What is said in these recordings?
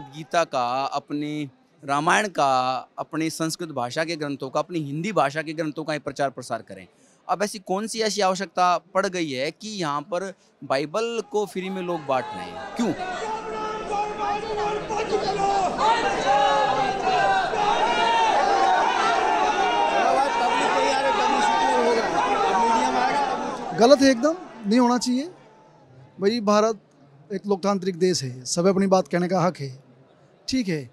भगवत गीता का अपने रामायण का अपने संस्कृत भाषा के ग्रंथों का अपनी हिंदी भाषा के ग्रंथों का ही प्रचार प्रसार करें अब ऐसी कौन सी ऐसी आवश्यकता पड़ गई है कि यहाँ पर बाइबल को फ्री में लोग बांट रहे हैं क्यों गलत है एकदम नहीं होना चाहिए भाई भारत एक लोकतांत्रिक देश है सब अपनी बात कहने का हक है ठीक है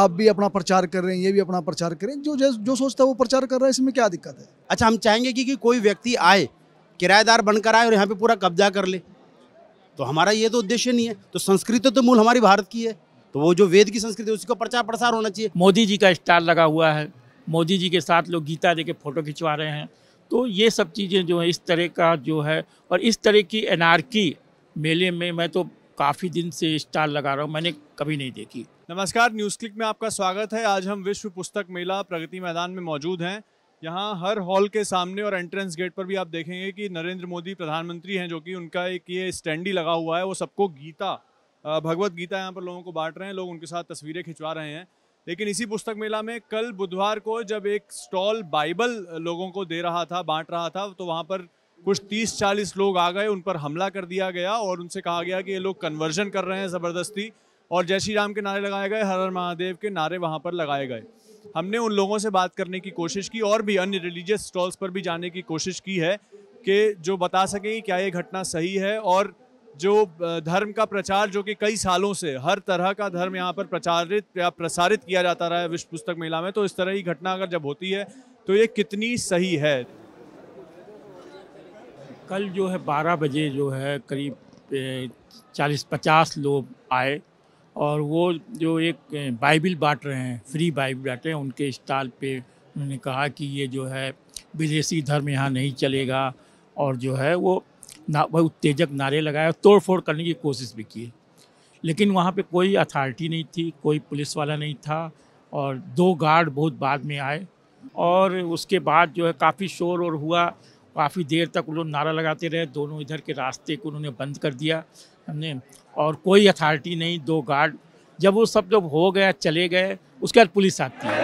आप भी अपना प्रचार कर रहे हैं ये भी अपना प्रचार करें जो जो सोचता है वो प्रचार कर रहा है इसमें क्या दिक्कत है अच्छा हम चाहेंगे कि, कि कोई व्यक्ति आए किराएदार बनकर आए और यहाँ पे पूरा कब्जा कर ले तो हमारा ये तो उद्देश्य नहीं है तो संस्कृति तो मूल हमारी भारत की है तो वो जो वेद की संस्कृति है उसी का प्रचार प्रसार होना चाहिए मोदी जी का स्टार लगा हुआ है मोदी जी के साथ लोग गीता दे के फ़ोटो खिंचवा रहे हैं तो ये सब चीज़ें जो है इस तरह का जो है और इस तरह की एनार्की मेले में मैं तो काफ़ी दिन से स्टार लगा रहा हूँ मैंने कभी नहीं देखी नमस्कार न्यूज़ क्लिक में आपका स्वागत है आज हम विश्व पुस्तक मेला प्रगति मैदान में मौजूद हैं यहाँ हर हॉल के सामने और एंट्रेंस गेट पर भी आप देखेंगे कि नरेंद्र मोदी प्रधानमंत्री हैं जो कि उनका एक ये स्टैंडी लगा हुआ है वो सबको गीता भगवत गीता यहाँ पर लोगों को बांट रहे हैं लोग उनके साथ तस्वीरें खिंचवा रहे हैं लेकिन इसी पुस्तक मेला में कल बुधवार को जब एक स्टॉल बाइबल लोगों को दे रहा था बांट रहा था तो वहाँ पर कुछ तीस चालीस लोग आ गए उन पर हमला कर दिया गया और उनसे कहा गया कि ये लोग कन्वर्जन कर रहे हैं ज़बरदस्ती और जय श्री राम के नारे लगाए गए हर हर महादेव के नारे वहाँ पर लगाए गए हमने उन लोगों से बात करने की कोशिश की और भी अन्य रिलीजियस स्टॉल्स पर भी जाने की कोशिश की है कि जो बता सकें कि क्या ये घटना सही है और जो धर्म का प्रचार जो कि कई सालों से हर तरह का धर्म यहाँ पर प्रचारित या प्रसारित किया जाता रहा है विश्व पुस्तक मेला में तो इस तरह की घटना अगर जब होती है तो ये कितनी सही है कल जो है बारह बजे जो है करीब चालीस पचास लोग आए और वो जो एक बाइबिल बांट रहे हैं फ्री बाइबिल बांट रहे हैं उनके स्टाल पे उन्होंने कहा कि ये जो है विदेशी धर्म यहाँ नहीं चलेगा और जो है वो ना वह उत्तेजक नारे लगाए तोड़ फोड़ करने की कोशिश भी की लेकिन वहाँ पे कोई अथॉरिटी नहीं थी कोई पुलिस वाला नहीं था और दो गार्ड बहुत बाद में आए और उसके बाद जो है काफ़ी शोर और हुआ काफ़ी देर तक उन लोग नारा लगाते रहे दोनों इधर के रास्ते को उन्होंने बंद कर दिया हमने और कोई अथॉरिटी नहीं दो गार्ड जब वो सब जब हो गया चले गए उसके बाद पुलिस आती है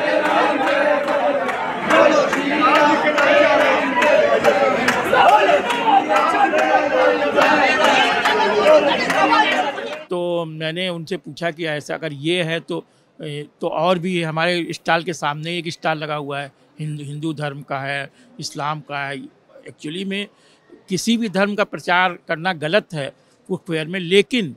तो मैंने उनसे पूछा कि ऐसा अगर ये है तो तो और भी हमारे स्टाल के सामने एक स्टाल लगा हुआ है हिंदू हिंदू धर्म का है इस्लाम का है एक्चुअली में किसी भी धर्म का प्रचार करना गलत है कुकवेयर में लेकिन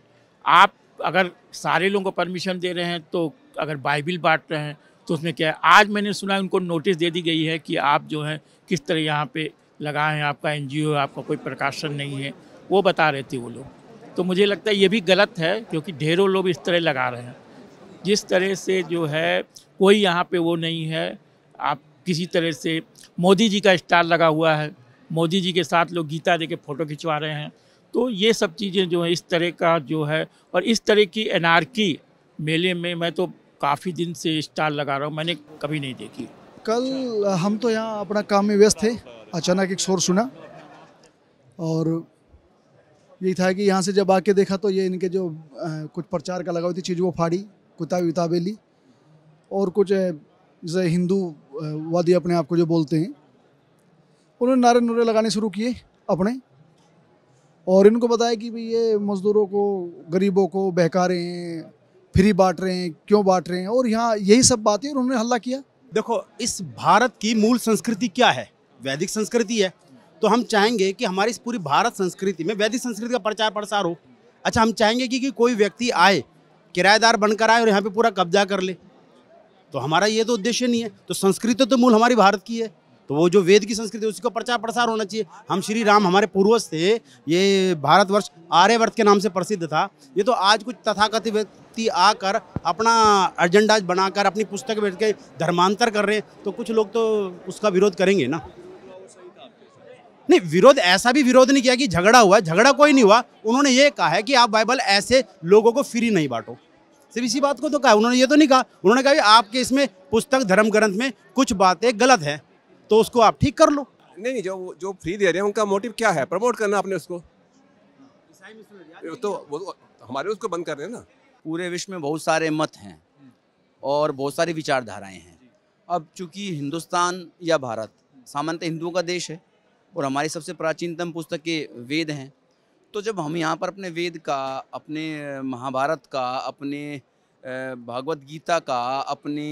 आप अगर सारे लोगों को परमिशन दे रहे हैं तो अगर बाइबिल बांट रहे हैं तो उसमें क्या है आज मैंने सुना है उनको नोटिस दे दी गई है कि आप जो हैं किस तरह यहाँ पे लगाए हैं आपका एन जी आपका कोई प्रकाशन नहीं है वो बता रहे थे वो लोग तो मुझे लगता है ये भी गलत है क्योंकि ढेरों लोग इस तरह लगा रहे हैं जिस तरह से जो है कोई यहाँ पे वो नहीं है आप किसी तरह से मोदी जी का स्टार लगा हुआ है मोदी जी के साथ लोग गीता दे के फ़ोटो खिंचवा रहे हैं तो ये सब चीज़ें जो हैं इस तरह का जो है और इस तरह की एनार्की मेले में मैं तो काफ़ी दिन से स्टाल लगा रहा हूँ मैंने कभी नहीं देखी कल हम तो यहाँ अपना काम में व्यस्त थे अचानक एक शोर सुना और यही था कि यहाँ से जब आके देखा तो ये इनके जो कुछ प्रचार का लगा हुई थी चीज़ वो फाड़ी किताबें उताबे ली और कुछ जैसे हिंदू वादी अपने आप को जो बोलते हैं उन्होंने नारे नुरे लगाने शुरू किए अपने और इनको बताया कि भाई ये मज़दूरों को गरीबों को बहका रहे हैं फ्री बांट रहे हैं क्यों बांट रहे हैं और यहाँ यही सब बातें उन्होंने हल्ला किया देखो इस भारत की मूल संस्कृति क्या है वैदिक संस्कृति है तो हम चाहेंगे कि हमारी इस पूरी भारत संस्कृति में वैदिक संस्कृति का प्रचार प्रसार हो अच्छा हम चाहेंगे कि, कि कोई व्यक्ति आए किराएदार बनकर आए और यहाँ पे पूरा कब्जा कर ले तो हमारा ये तो उद्देश्य नहीं है तो संस्कृति तो मूल हमारी भारत की है तो वो जो वेद की संस्कृति उसी को प्रचार प्रसार होना चाहिए हम श्री राम हमारे पूर्वज थे ये भारतवर्ष आर्यवर्त के नाम से प्रसिद्ध था ये तो आज कुछ तथाकथित व्यक्ति आकर अपना एजेंडा बनाकर अपनी पुस्तक बैठ के धर्मांतर कर रहे हैं तो कुछ लोग तो उसका विरोध करेंगे ना नहीं विरोध ऐसा भी विरोध नहीं किया कि झगड़ा हुआ झगड़ा कोई नहीं हुआ उन्होंने ये कहा है कि आप बाइबल ऐसे लोगों को फ्री नहीं बांटो सिर्फ इसी बात को तो कहा उन्होंने ये तो नहीं कहा उन्होंने कहा आपके इसमें पुस्तक धर्म ग्रंथ में कुछ बातें गलत हैं तो उसको आप ठीक कर लो नहीं नहीं जो जो फ्री दे रहे हैं उनका मोटिव क्या है प्रमोट करना आपने उसको तो वो हमारे उसको बंद कर रहे हैं ना पूरे विश्व में बहुत सारे मत हैं और बहुत सारी विचारधाराएं हैं अब चूंकि हिंदुस्तान या भारत सामान्यतः हिंदुओं का देश है और हमारी सबसे प्राचीनतम पुस्तक के वेद हैं तो जब हम यहाँ पर अपने वेद का अपने महाभारत का अपने भगवत गीता का अपने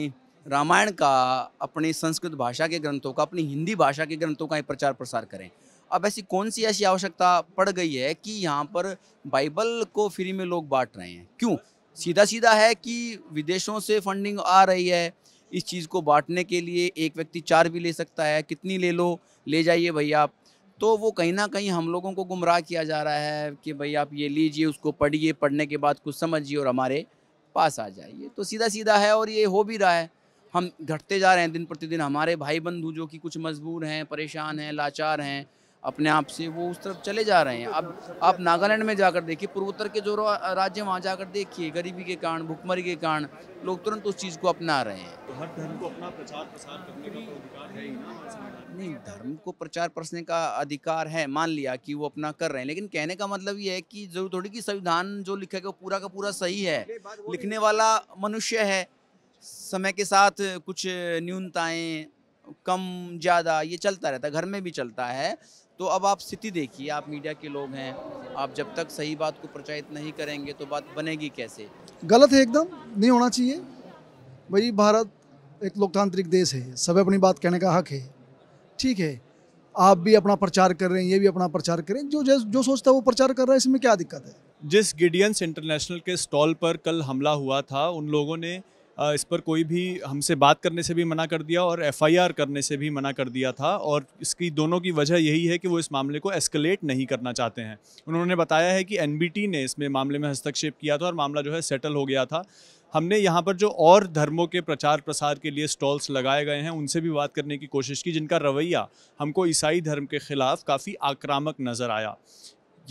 रामायण का अपनी संस्कृत भाषा के ग्रंथों का अपनी हिंदी भाषा के ग्रंथों का ही प्रचार प्रसार करें अब ऐसी कौन सी ऐसी आवश्यकता पड़ गई है कि यहाँ पर बाइबल को फ्री में लोग बांट रहे हैं क्यों सीधा सीधा है कि विदेशों से फंडिंग आ रही है इस चीज़ को बांटने के लिए एक व्यक्ति चार भी ले सकता है कितनी ले लो ले जाइए भैया आप तो वो कहीं ना कहीं हम लोगों को गुमराह किया जा रहा है कि भाई आप ये लीजिए उसको पढ़िए पढ़ने के बाद कुछ समझिए और हमारे पास आ जाइए तो सीधा सीधा है और ये हो भी रहा है हम घटते जा रहे हैं दिन प्रतिदिन हमारे भाई बंधु जो कि कुछ मजबूर हैं परेशान हैं लाचार हैं अपने आप से वो उस तरफ चले जा रहे हैं अब आप नागालैंड में जाकर देखिए पूर्वोत्तर के जो राज्य वहाँ जाकर देखिए गरीबी के कारण भुखमरी के कारण लोग तुरंत उस चीज़ को अपना रहे हैं तो हर धर्म को अपना प्रचार प्रसार करने का तो अधिकार है ही ना नहीं धर्म को प्रचार प्रसने का अधिकार है मान लिया कि वो अपना कर रहे हैं लेकिन कहने का मतलब ये है कि जरूर थोड़ी कि संविधान जो लिखा गया वो पूरा का पूरा सही है लिखने वाला मनुष्य है समय के साथ कुछ न्यूनताएं कम ज़्यादा ये चलता रहता है घर में भी चलता है तो अब आप स्थिति देखिए आप मीडिया के लोग हैं आप जब तक सही बात को प्रचारित नहीं करेंगे तो बात बनेगी कैसे गलत है एकदम नहीं होना चाहिए भाई भारत एक लोकतांत्रिक देश है सब अपनी बात कहने का हक है ठीक है आप भी अपना प्रचार कर रहे हैं ये भी अपना प्रचार करें जो जो सोचता है वो प्रचार कर रहा है इसमें क्या दिक्कत है जिस गिडियंस इंटरनेशनल के स्टॉल पर कल हमला हुआ था उन लोगों ने इस पर कोई भी हमसे बात करने से भी मना कर दिया और एफआईआर करने से भी मना कर दिया था और इसकी दोनों की वजह यही है कि वो इस मामले को एस्केलेट नहीं करना चाहते हैं उन्होंने बताया है कि एनबीटी ने इसमें मामले में हस्तक्षेप किया था और मामला जो है सेटल हो गया था हमने यहाँ पर जो और धर्मों के प्रचार प्रसार के लिए स्टॉल्स लगाए गए हैं उनसे भी बात करने की कोशिश की जिनका रवैया हमको ईसाई धर्म के ख़िलाफ़ काफ़ी आक्रामक नज़र आया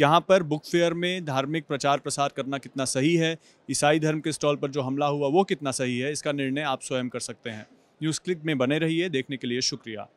यहाँ पर बुक फेयर में धार्मिक प्रचार प्रसार करना कितना सही है ईसाई धर्म के स्टॉल पर जो हमला हुआ वो कितना सही है इसका निर्णय आप स्वयं कर सकते हैं न्यूज़ क्लिक में बने रहिए देखने के लिए शुक्रिया